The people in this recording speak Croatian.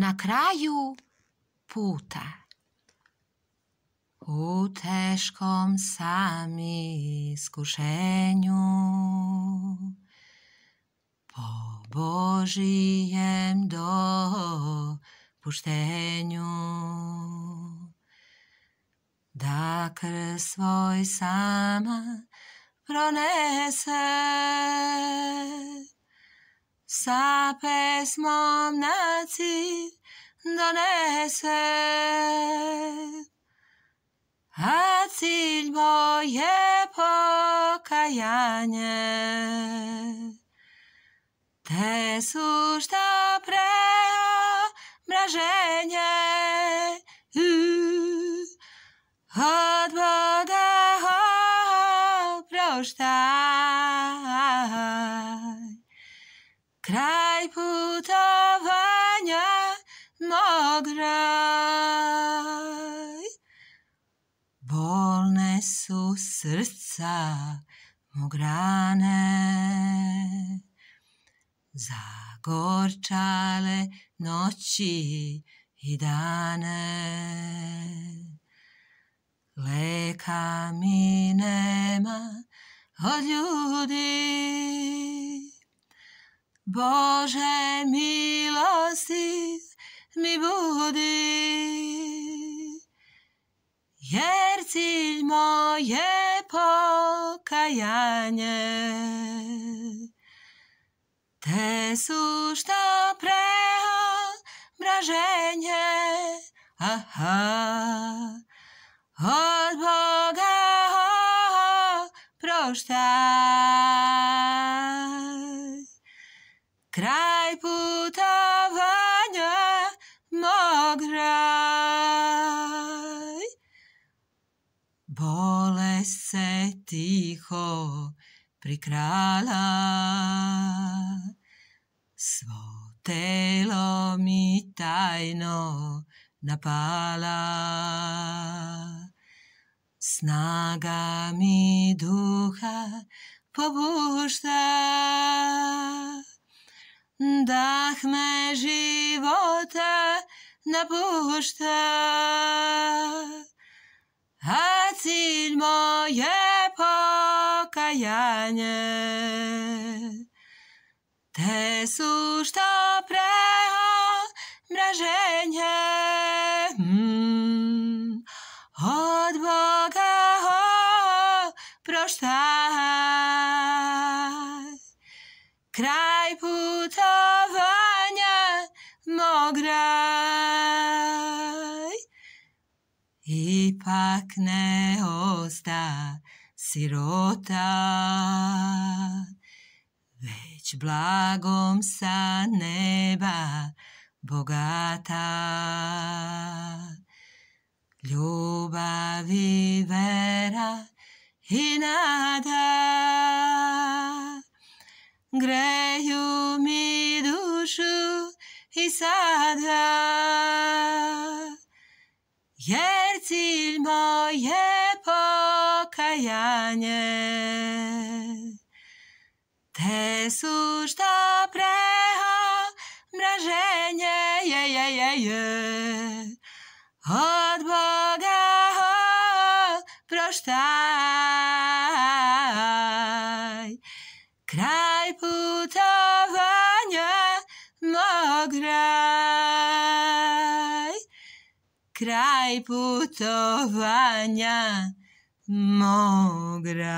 na kraju puta. U teškom sami iskušenju po Božijem dopuštenju da dakle kr svoj sama pronese sa pesmom nacid donesed. Acid moje pokajanie. Te już prea preobrażenie. Od Boga oproszta. kraj mog raj. Bolne su srca mograne, zagorčale noći i dane. Leka mi nema od ljudi, Bože milosti mi budi, jer cilj moje pokajanje, te što preobraženje, aha, od Boga oproštaj kraj putovanja, mog Bole Bolest se tiho prikrala, svo telo mi tajno napala. Snaga mi duha pobušta, Dah me života napušta a cilj moje pokajanje. Te su što preobraženje mm, od Boga proštaj kraj putowania mograj. Ipak ne osta sirota, već blagom sa neba bogata. Ljubavi vera i nada Wycil moje pokajanie. Tesuż dobrego mrażenie, je, je, je, je. Od Boga o, prosztaj. Kraj putowania mograj. kraj putowania, mograd.